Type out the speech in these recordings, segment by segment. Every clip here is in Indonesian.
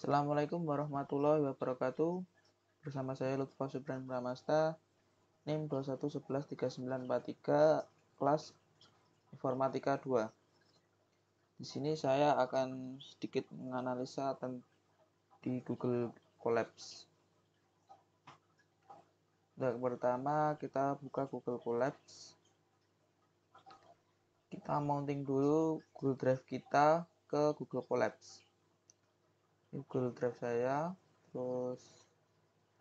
Assalamualaikum warahmatullahi wabarakatuh. Bersama saya Lutfa Subran Pramasta, NIM 21113943, kelas Informatika 2. Di sini saya akan sedikit menganalisa di Google Collabs. Yang nah, pertama kita buka Google Collabs. Kita mounting dulu Google Drive kita ke Google Collabs. Google Drive saya terus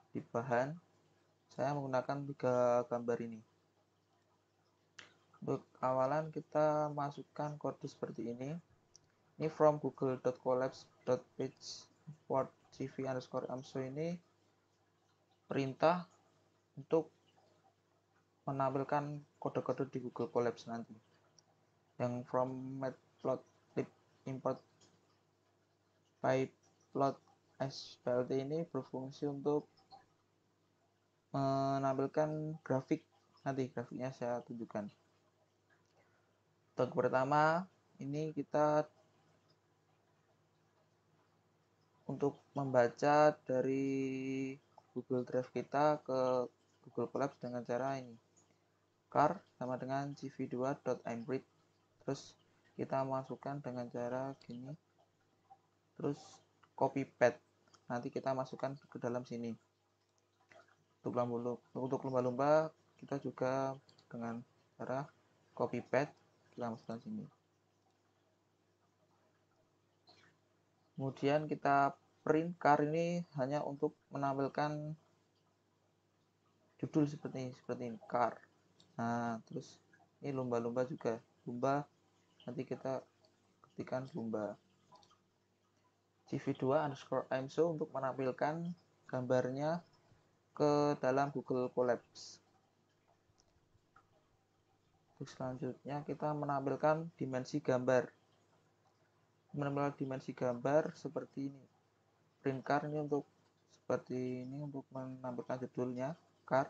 di bahan saya menggunakan tiga gambar ini untuk awalan kita masukkan kode seperti ini ini from page word cv underscore amso ini perintah untuk menampilkan kode-kode di Google collapse nanti yang from matplotlib import pipe plot SPLT ini berfungsi untuk menampilkan grafik nanti grafiknya saya tunjukkan untuk pertama ini kita untuk membaca dari Google Drive kita ke Google Colab dengan cara ini car sama dengan cv2.imprint terus kita masukkan dengan cara gini terus copy pad nanti kita masukkan ke dalam sini untuk lumba untuk lumba-lumba kita juga dengan cara copy pad kita masukkan sini kemudian kita print car ini hanya untuk menampilkan judul seperti ini, seperti ini car nah terus ini lumba-lumba juga lumba nanti kita ketikan lumba CV2 underscore IMSO untuk menampilkan gambarnya ke dalam Google Collabs. Terus selanjutnya kita menampilkan dimensi gambar. Menampilkan dimensi gambar seperti ini. Print card ini untuk seperti ini untuk menampilkan judulnya card.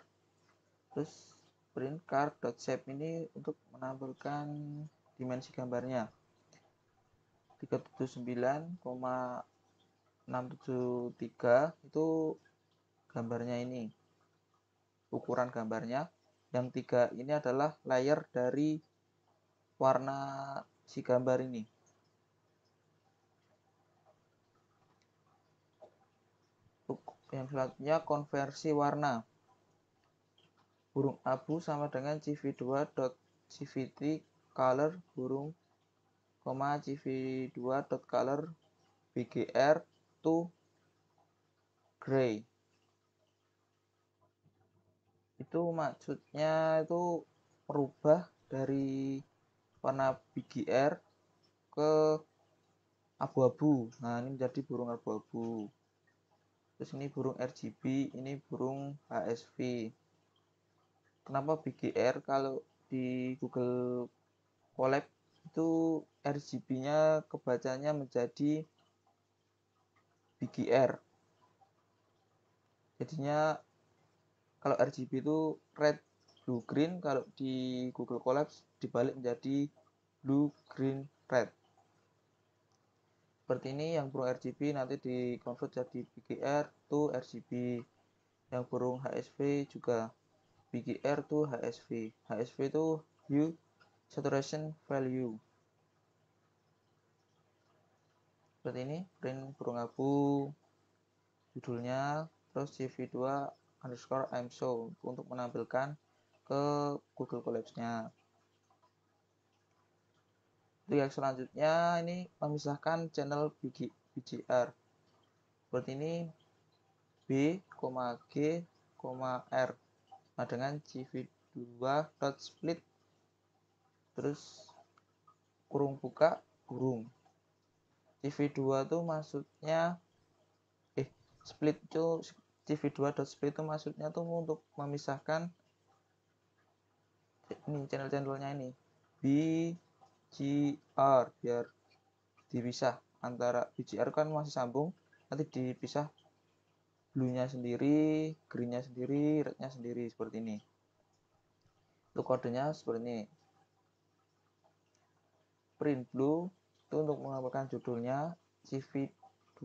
Terus print card.shape ini untuk menampilkan dimensi gambarnya. 379,673 itu gambarnya ini ukuran gambarnya yang tiga ini adalah layer dari warna si gambar ini yang selanjutnya konversi warna burung abu sama dengan cv cv3 color burung cv2.color bgr to gray itu maksudnya itu merubah dari warna BGR ke abu-abu nah ini menjadi burung abu-abu terus ini burung RGB ini burung HSV kenapa BGR kalau di Google Colab itu RGB-nya kebacanya menjadi BGR. Jadinya kalau RGB itu red, blue, green, kalau di Google Collabs dibalik menjadi blue, green, red. Seperti ini yang burung RGB nanti di convert jadi BGR to RGB. Yang burung HSV juga BGR to HSV. HSV itu hue saturation value. seperti ini print burung abu judulnya terus cv2 underscore I'm so untuk menampilkan ke Google Collabs nya untuk yang selanjutnya ini memisahkan channel BG, BGR seperti ini B, G, R nah dengan cv2 dot split terus kurung buka kurung TV2 tuh maksudnya eh split itu tv split itu maksudnya tuh untuk memisahkan ini channel-channelnya ini BGR biar dipisah antara BGR kan masih sambung nanti dipisah blue-nya sendiri green-nya sendiri rednya sendiri seperti ini untuk kodenya seperti ini print blue itu untuk mengabarkan judulnya CV2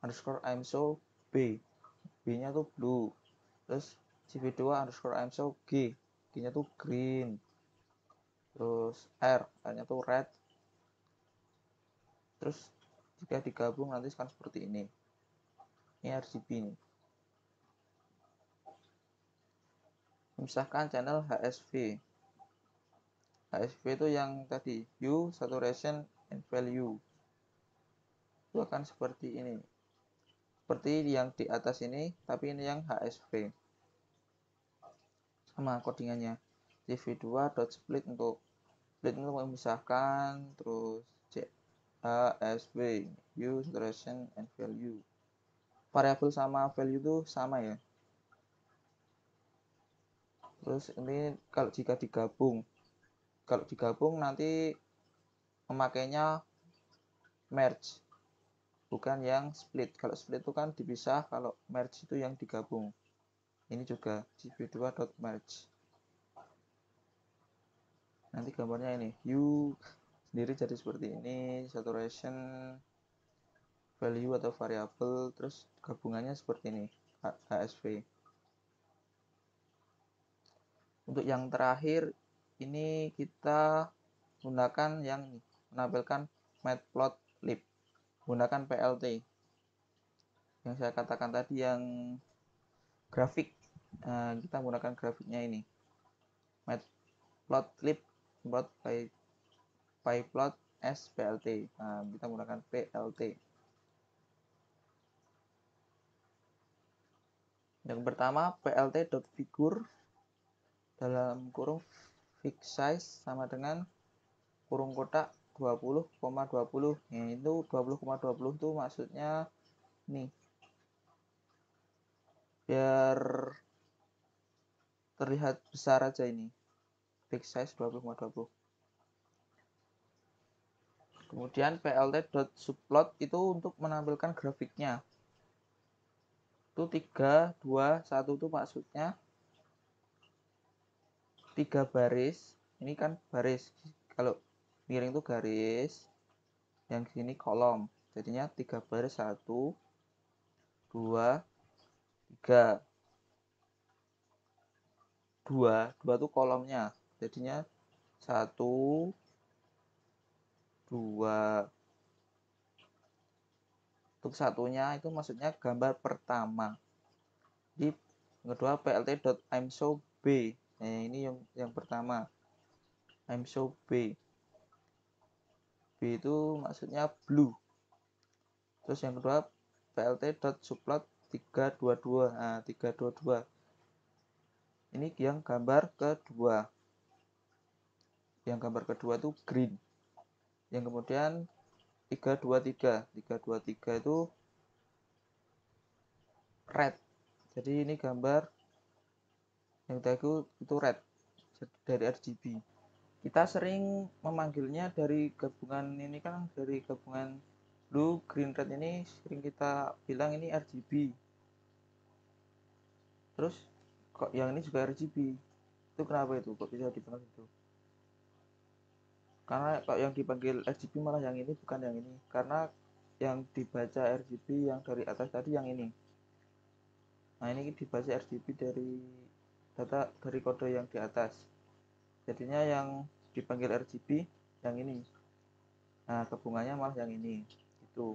underscore I'm so B B nya tuh blue terus CV2 underscore I'm so G G nya tuh green terus R R nya tuh red terus jika digabung nanti akan seperti ini ini RGB ini misalkan channel HSV HSV itu yang tadi U saturation and value itu akan seperti ini seperti yang di atas ini tapi ini yang HSV sama codingannya CV2 dot split untuk split untuk memisahkan terus C HSV U saturation and value variabel sama value itu sama ya terus ini kalau jika digabung kalau digabung nanti memakainya merge bukan yang split kalau split itu kan dipisah kalau merge itu yang digabung ini juga gp2.merge nanti gambarnya ini you sendiri jadi seperti ini saturation value atau variable terus gabungannya seperti ini HSV untuk yang terakhir ini kita gunakan yang menampilkan matplotlib gunakan plt yang saya katakan tadi yang grafik eh, kita gunakan grafiknya ini matplotlib plot by s splt nah, kita gunakan plt yang pertama plt.figure dalam kurung big size sama dengan kurung kotak 20,20 ,20. nah, itu 20,20 ,20 itu maksudnya nih biar terlihat besar aja ini big size 20,20 kemudian plt.subplot itu untuk menampilkan grafiknya itu 3, 2, 1 itu maksudnya tiga baris ini kan baris kalau miring itu garis yang sini kolom jadinya tiga baris satu dua tiga dua dua itu kolomnya jadinya satu dua untuk satunya itu maksudnya gambar pertama di kedua plt.imso b Nah, ini yang yang pertama. I'm so B. B itu maksudnya blue. Terus yang kedua PLT dot dua, 322. Nah, 322. Ini yang gambar kedua. Yang gambar kedua itu green. Yang kemudian 323. 323 itu red. Jadi ini gambar yang Newtaiku itu red dari RGB kita sering memanggilnya dari gabungan ini kan dari gabungan blue green red ini sering kita bilang ini RGB terus kok yang ini juga RGB itu kenapa itu kok bisa dipanggil itu karena kok yang dipanggil RGB malah yang ini bukan yang ini karena yang dibaca RGB yang dari atas tadi yang ini nah ini dibaca RGB dari data dari kode yang di atas jadinya yang dipanggil RGB yang ini nah kebungannya malah yang ini itu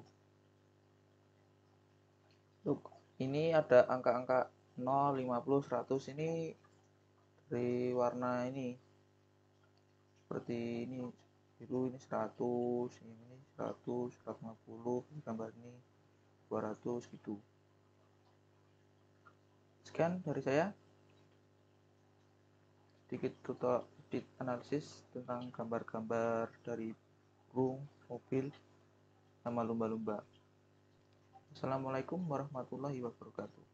look ini ada angka-angka 0, 50, 100 ini dari warna ini seperti ini biru ini 100 ini 100 150 ini gambar ini 200 gitu Scan dari saya sedikit tutorial analisis tentang gambar-gambar dari burung, mobil, sama lumba-lumba. Assalamualaikum warahmatullahi wabarakatuh.